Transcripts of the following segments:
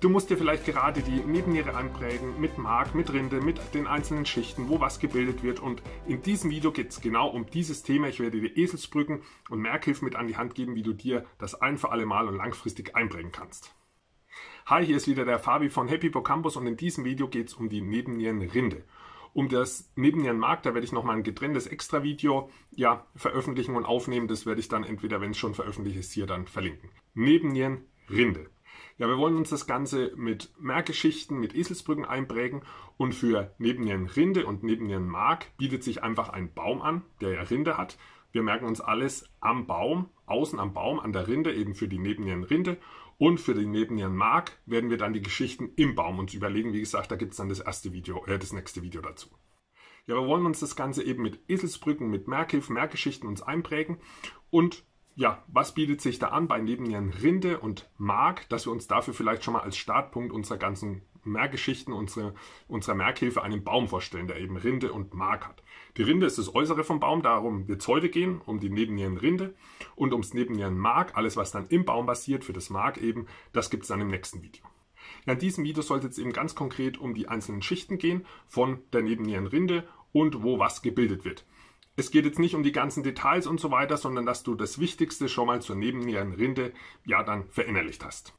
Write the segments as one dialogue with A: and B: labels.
A: Du musst dir vielleicht gerade die Nebenniere anprägen mit Mark, mit Rinde, mit den einzelnen Schichten, wo was gebildet wird. Und in diesem Video geht es genau um dieses Thema. Ich werde dir Eselsbrücken und Merkhilfen mit an die Hand geben, wie du dir das ein für alle Mal und langfristig einprägen kannst. Hi, hier ist wieder der Fabi von Happy Bocampus und in diesem Video geht es um die Nebennierenrinde. Um das Nebennierenmark, da werde ich nochmal ein getrenntes Extra-Video ja, veröffentlichen und aufnehmen. Das werde ich dann entweder, wenn es schon veröffentlicht ist, hier dann verlinken. Nebennierenrinde. Ja, wir wollen uns das Ganze mit Merkgeschichten, mit Eselsbrücken einprägen und für neben den Rinde und neben den Mark bietet sich einfach ein Baum an, der ja Rinde hat. Wir merken uns alles am Baum, außen am Baum, an der Rinde, eben für die Nebennieren Rinde. Und für die Nebennieren Mark werden wir dann die Geschichten im Baum uns überlegen. Wie gesagt, da gibt es dann das erste Video, äh, das nächste Video dazu. Ja, wir wollen uns das Ganze eben mit Eselsbrücken, mit Merkhilfen, Merkgeschichten uns einprägen und ja, was bietet sich da an bei Nebennieren Rinde und Mark, dass wir uns dafür vielleicht schon mal als Startpunkt unserer ganzen Merkgeschichten, unsere, unserer Merkhilfe einen Baum vorstellen, der eben Rinde und Mark hat. Die Rinde ist das Äußere vom Baum, darum wird es heute gehen, um die Rinde und ums Mark, alles was dann im Baum passiert, für das Mark eben, das gibt es dann im nächsten Video. Ja, in diesem Video sollte es eben ganz konkret um die einzelnen Schichten gehen von der Rinde und wo was gebildet wird. Es geht jetzt nicht um die ganzen Details und so weiter, sondern dass du das Wichtigste schon mal zur Nebennierenrinde ja dann verinnerlicht hast.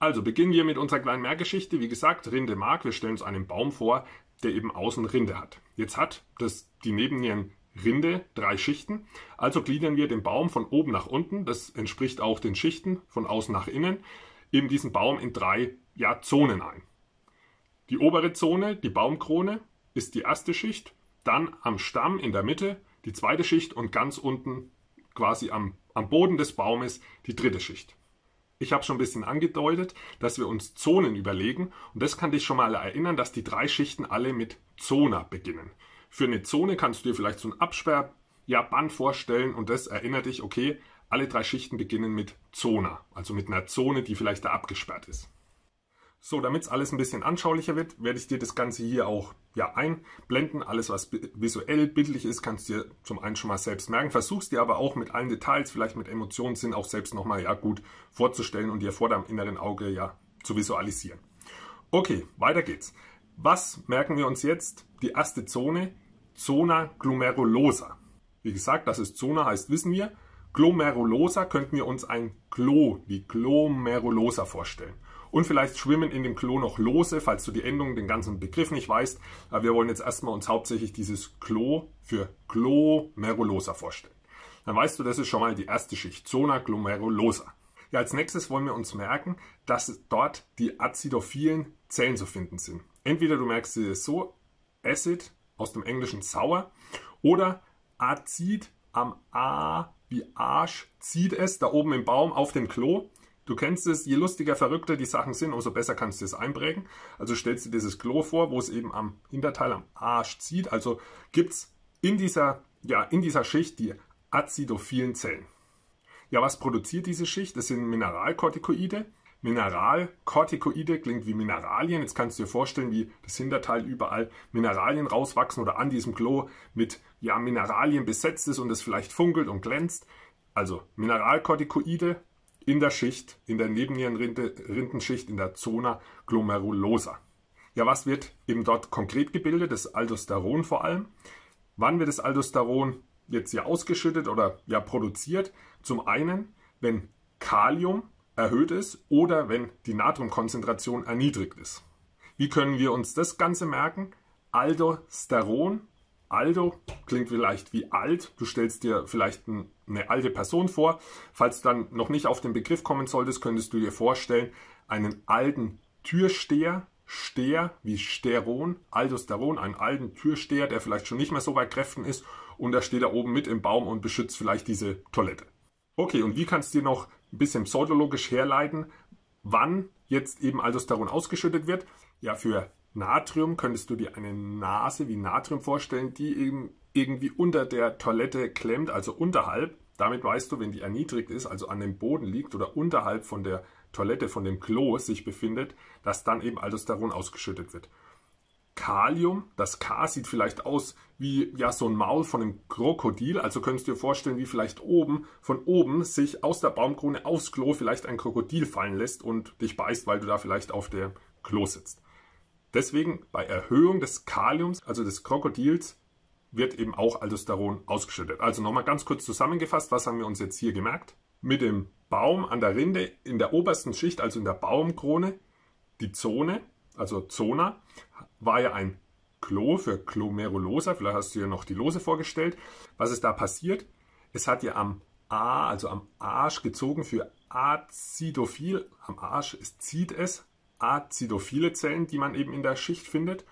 A: Also beginnen wir mit unserer kleinen Mehrgeschichte. Wie gesagt, Rinde mag, wir stellen uns einen Baum vor, der eben außen Rinde hat. Jetzt hat das, die Nebennierenrinde drei Schichten. Also gliedern wir den Baum von oben nach unten, das entspricht auch den Schichten von außen nach innen, eben diesen Baum in drei ja, Zonen ein. Die obere Zone, die Baumkrone, ist die erste Schicht, dann am Stamm in der Mitte die zweite Schicht und ganz unten quasi am, am Boden des Baumes die dritte Schicht. Ich habe schon ein bisschen angedeutet, dass wir uns Zonen überlegen und das kann dich schon mal erinnern, dass die drei Schichten alle mit Zona beginnen. Für eine Zone kannst du dir vielleicht so ein Absperrband vorstellen und das erinnert dich, okay, alle drei Schichten beginnen mit Zona, also mit einer Zone, die vielleicht da abgesperrt ist. So, damit es alles ein bisschen anschaulicher wird, werde ich dir das Ganze hier auch ja, einblenden. Alles, was visuell, bildlich ist, kannst du dir zum einen schon mal selbst merken. Versuchst dir aber auch mit allen Details, vielleicht mit Emotionen, Sinn auch selbst nochmal ja, gut vorzustellen und dir vor deinem inneren Auge ja zu visualisieren. Okay, weiter geht's. Was merken wir uns jetzt? Die erste Zone, Zona glomerulosa. Wie gesagt, das ist Zona, heißt wissen wir. Glomerulosa könnten wir uns ein Glo, die Glomerulosa vorstellen. Und vielleicht schwimmen in dem Klo noch Lose, falls du die Endung, den ganzen Begriff nicht weißt. Wir wollen jetzt erstmal uns hauptsächlich dieses Klo für Glomerulosa vorstellen. Dann weißt du, das ist schon mal die erste Schicht, Zona glomerulosa. Ja, als nächstes wollen wir uns merken, dass dort die acidophilen Zellen zu finden sind. Entweder du merkst dir so, Acid aus dem Englischen sauer oder Acid am A wie Arsch zieht es da oben im Baum auf dem Klo Du kennst es, je lustiger, verrückter die Sachen sind, umso besser kannst du es einprägen. Also stellst du dieses Klo vor, wo es eben am Hinterteil am Arsch zieht. Also gibt es in dieser, ja, in dieser Schicht die acidophilen Zellen. Ja, was produziert diese Schicht? Das sind Mineralkortikoide. Mineralkortikoide klingt wie Mineralien. Jetzt kannst du dir vorstellen, wie das Hinterteil überall Mineralien rauswachsen oder an diesem Klo mit ja, Mineralien besetzt ist und es vielleicht funkelt und glänzt. Also Mineralkortikoide, in der Schicht, in der Nebennierenrindenschicht, in der Zona glomerulosa. Ja, was wird eben dort konkret gebildet? Das Aldosteron vor allem. Wann wird das Aldosteron jetzt hier ausgeschüttet oder ja produziert? Zum einen, wenn Kalium erhöht ist oder wenn die Natriumkonzentration erniedrigt ist. Wie können wir uns das Ganze merken? Aldosteron Aldo klingt vielleicht wie alt. Du stellst dir vielleicht eine alte Person vor. Falls du dann noch nicht auf den Begriff kommen solltest, könntest du dir vorstellen, einen alten Türsteher, Steher wie Steron, Aldosteron, einen alten Türsteher, der vielleicht schon nicht mehr so bei Kräften ist und der steht da oben mit im Baum und beschützt vielleicht diese Toilette. Okay, und wie kannst du dir noch ein bisschen pseudologisch herleiten, wann jetzt eben Aldosteron ausgeschüttet wird? Ja, für Natrium könntest du dir eine Nase wie Natrium vorstellen, die eben irgendwie unter der Toilette klemmt, also unterhalb. Damit weißt du, wenn die erniedrigt ist, also an dem Boden liegt oder unterhalb von der Toilette, von dem Klo sich befindet, dass dann eben Aldosteron ausgeschüttet wird. Kalium, das K sieht vielleicht aus wie ja so ein Maul von einem Krokodil, also könntest du dir vorstellen, wie vielleicht oben von oben sich aus der Baumkrone aufs Klo vielleicht ein Krokodil fallen lässt und dich beißt, weil du da vielleicht auf dem Klo sitzt. Deswegen bei Erhöhung des Kaliums, also des Krokodils, wird eben auch Aldosteron ausgeschüttet. Also nochmal ganz kurz zusammengefasst, was haben wir uns jetzt hier gemerkt? Mit dem Baum an der Rinde in der obersten Schicht, also in der Baumkrone, die Zone, also Zona, war ja ein Klo für Chlomerulosa. vielleicht hast du dir noch die Lose vorgestellt. Was ist da passiert? Es hat ja am A, also am Arsch gezogen für Acidophil, am Arsch ist, zieht es, acidophile Zellen, die man eben in der Schicht findet.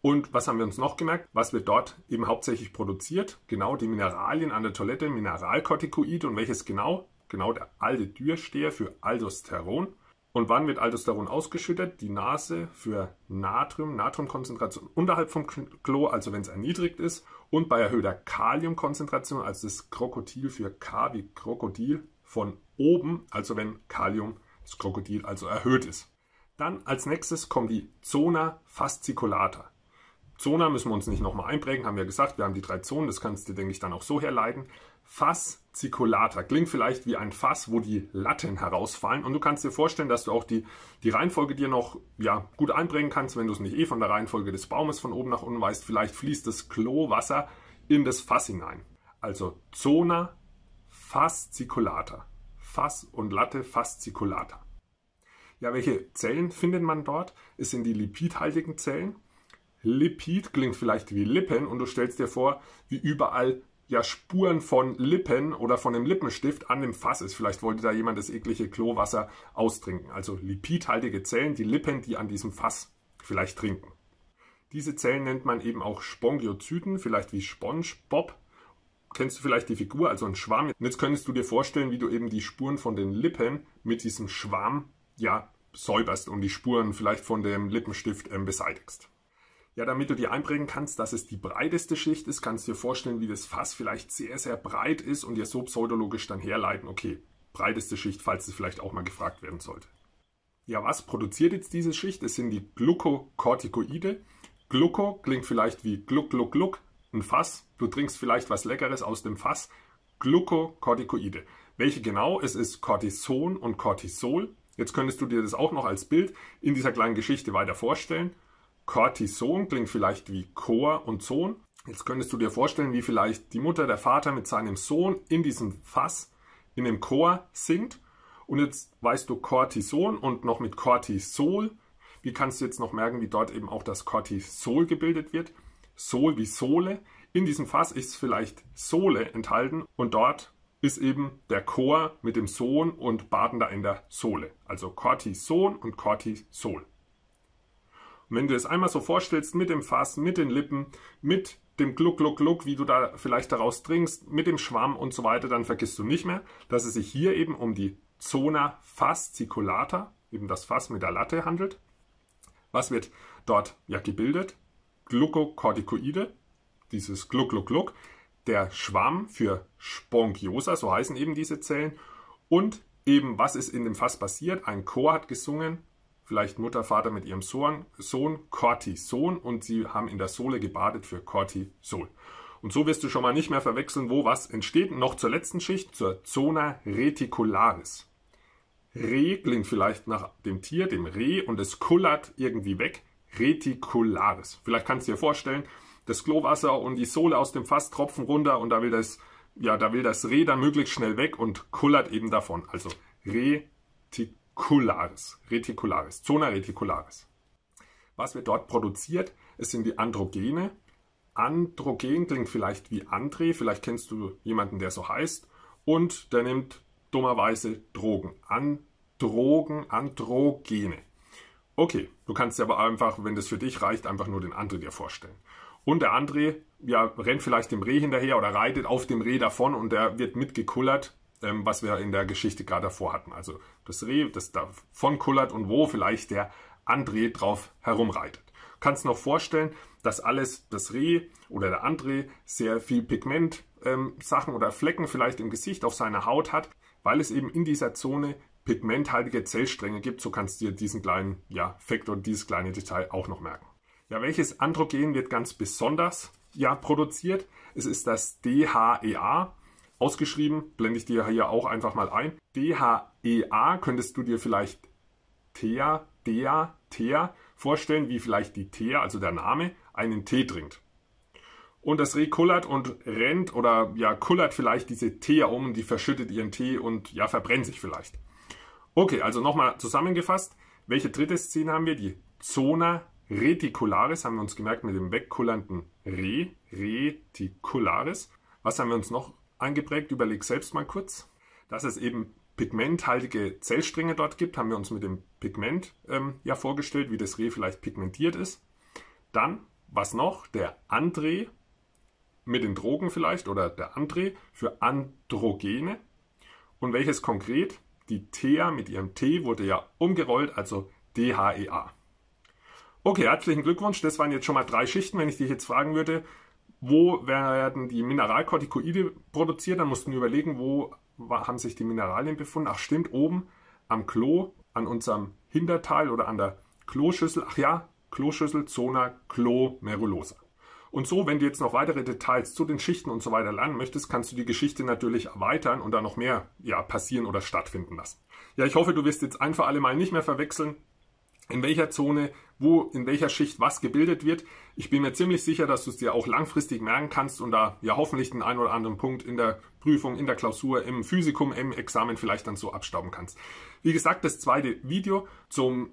A: Und was haben wir uns noch gemerkt? Was wird dort eben hauptsächlich produziert? Genau die Mineralien an der Toilette, Mineralkortikoide und welches genau? Genau der alte Dürsteher für Aldosteron. Und wann wird Aldosteron ausgeschüttet? Die Nase für Natrium, Natriumkonzentration unterhalb vom Klo, also wenn es erniedrigt ist, und bei erhöhter Kaliumkonzentration, also das Krokodil für K wie Krokodil, von oben, also wenn Kalium, das Krokodil, also erhöht ist. Dann als nächstes kommen die Zona fasciculata. Zona müssen wir uns nicht nochmal einprägen, haben wir gesagt, wir haben die drei Zonen, das kannst du, denke ich, dann auch so herleiten. Fasciculata klingt vielleicht wie ein Fass, wo die Latten herausfallen und du kannst dir vorstellen, dass du auch die, die Reihenfolge dir noch ja, gut einbringen kannst, wenn du es nicht eh von der Reihenfolge des Baumes von oben nach unten weißt, vielleicht fließt das Klowasser in das Fass hinein. Also Zona fasciculata. Fass und Latte fasciculata. Ja, welche Zellen findet man dort? Es sind die lipidhaltigen Zellen. Lipid klingt vielleicht wie Lippen und du stellst dir vor, wie überall ja Spuren von Lippen oder von dem Lippenstift an dem Fass ist. Vielleicht wollte da jemand das eklige Klowasser austrinken. Also lipidhaltige Zellen, die Lippen, die an diesem Fass vielleicht trinken. Diese Zellen nennt man eben auch Spongiozyten, vielleicht wie SpongeBob. Kennst du vielleicht die Figur, also ein Schwarm. Und jetzt könntest du dir vorstellen, wie du eben die Spuren von den Lippen mit diesem Schwarm ja säuberst und die Spuren vielleicht von dem Lippenstift ähm, beseitigst. Ja, damit du dir einprägen kannst, dass es die breiteste Schicht ist, kannst du dir vorstellen, wie das Fass vielleicht sehr, sehr breit ist und dir so pseudologisch dann herleiten, okay, breiteste Schicht, falls es vielleicht auch mal gefragt werden sollte. Ja, was produziert jetzt diese Schicht? Es sind die Glucocorticoide. Gluco klingt vielleicht wie Gluck, Gluck, Gluck, ein Fass. Du trinkst vielleicht was Leckeres aus dem Fass. Glucocorticoide. Welche genau? Es ist Cortison und Cortisol. Jetzt könntest du dir das auch noch als Bild in dieser kleinen Geschichte weiter vorstellen. Cortison klingt vielleicht wie Chor und Sohn. Jetzt könntest du dir vorstellen, wie vielleicht die Mutter, der Vater mit seinem Sohn in diesem Fass, in dem Chor singt. Und jetzt weißt du Cortison und noch mit Cortisol. Wie kannst du jetzt noch merken, wie dort eben auch das Cortisol gebildet wird? Sol wie Sohle. In diesem Fass ist vielleicht Sohle enthalten und dort ist eben der Chor mit dem Sohn und Baden da in der Sohle. Also Cortison und Cortisol. Und wenn du es einmal so vorstellst, mit dem Fass, mit den Lippen, mit dem Gluck, Gluck, Gluck, wie du da vielleicht daraus trinkst, mit dem Schwamm und so weiter, dann vergisst du nicht mehr, dass es sich hier eben um die Zona fasciculata, eben das Fass mit der Latte handelt. Was wird dort ja gebildet? Glucocorticoide, dieses Gluck, Gluck, Gluck, der Schwamm für Sponchiosa, so heißen eben diese Zellen, und eben, was ist in dem Fass passiert. Ein Chor hat gesungen, vielleicht Mutter, Vater mit ihrem Sohn, Sohn Cortison, und sie haben in der Sohle gebadet für Cortisol. Und so wirst du schon mal nicht mehr verwechseln, wo was entsteht. Noch zur letzten Schicht, zur Zona reticularis. Re klingt vielleicht nach dem Tier, dem Reh, und es kullert irgendwie weg. Reticularis. Vielleicht kannst du dir vorstellen, das Klowasser und die Sohle aus dem Fass tropfen runter und da will das, ja, da will das Reh dann möglichst schnell weg und kullert eben davon. Also reticularis, reticularis, Zona reticularis. Was wird dort produziert? Es sind die Androgene. Androgen klingt vielleicht wie André, vielleicht kennst du jemanden, der so heißt. Und der nimmt dummerweise Drogen. Androgen, Androgene. Okay, du kannst dir aber einfach, wenn das für dich reicht, einfach nur den André dir vorstellen. Und der André ja, rennt vielleicht dem Reh hinterher oder reitet auf dem Reh davon und der wird mitgekullert, ähm, was wir in der Geschichte gerade davor hatten. Also das Reh, das davon kullert und wo vielleicht der André drauf herumreitet. Kannst noch vorstellen, dass alles das Reh oder der André sehr viel Pigment ähm, Sachen oder Flecken vielleicht im Gesicht auf seiner Haut hat, weil es eben in dieser Zone pigmenthaltige Zellstränge gibt. So kannst du dir diesen kleinen ja, Faktor, dieses kleine Detail auch noch merken. Ja, welches Androgen wird ganz besonders ja, produziert? Es ist das DHEA. Ausgeschrieben, blende ich dir hier auch einfach mal ein. DHEA könntest du dir vielleicht Thea, Dea, Thea vorstellen, wie vielleicht die Thea, also der Name, einen Tee trinkt. Und das Reh kullert und rennt oder ja, kullert vielleicht diese Thea um und die verschüttet ihren Tee und ja, verbrennt sich vielleicht. Okay, also nochmal zusammengefasst. Welche dritte Szene haben wir? Die Zona Reticularis haben wir uns gemerkt mit dem wegkullernden Re, Reticularis. Was haben wir uns noch angeprägt? Überleg selbst mal kurz. Dass es eben pigmenthaltige Zellstränge dort gibt, haben wir uns mit dem Pigment ähm, ja vorgestellt, wie das Reh vielleicht pigmentiert ist. Dann, was noch? Der André mit den Drogen vielleicht oder der André für Androgene. Und welches konkret? Die Thea mit ihrem T wurde ja umgerollt, also DHEA. Okay, herzlichen Glückwunsch. Das waren jetzt schon mal drei Schichten. Wenn ich dich jetzt fragen würde, wo werden die Mineralkortikoide produziert, dann mussten wir überlegen, wo haben sich die Mineralien befunden. Ach stimmt, oben am Klo, an unserem Hinterteil oder an der Kloschüssel. Ach ja, Kloschüssel, Zona, Klo, Merulosa. Und so, wenn du jetzt noch weitere Details zu den Schichten und so weiter lernen möchtest, kannst du die Geschichte natürlich erweitern und da noch mehr ja, passieren oder stattfinden lassen. Ja, ich hoffe, du wirst jetzt ein für alle Mal nicht mehr verwechseln, in welcher Zone wo in welcher Schicht was gebildet wird. Ich bin mir ziemlich sicher, dass du es dir auch langfristig merken kannst und da ja hoffentlich den einen oder anderen Punkt in der Prüfung, in der Klausur, im Physikum, im Examen vielleicht dann so abstauben kannst. Wie gesagt, das zweite Video zum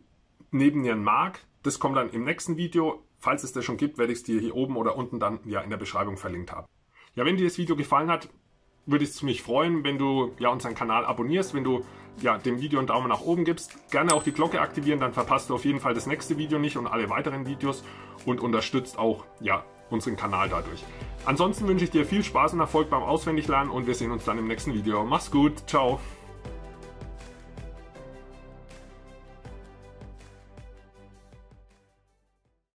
A: Nebennieren Mark, das kommt dann im nächsten Video. Falls es das schon gibt, werde ich es dir hier oben oder unten dann ja in der Beschreibung verlinkt haben. Ja, wenn dir das Video gefallen hat, würde ich mich freuen, wenn du ja, unseren Kanal abonnierst, wenn du ja, dem Video einen Daumen nach oben gibst. Gerne auch die Glocke aktivieren, dann verpasst du auf jeden Fall das nächste Video nicht und alle weiteren Videos und unterstützt auch ja, unseren Kanal dadurch. Ansonsten wünsche ich dir viel Spaß und Erfolg beim Auswendiglernen und wir sehen uns dann im nächsten Video. Mach's gut, ciao!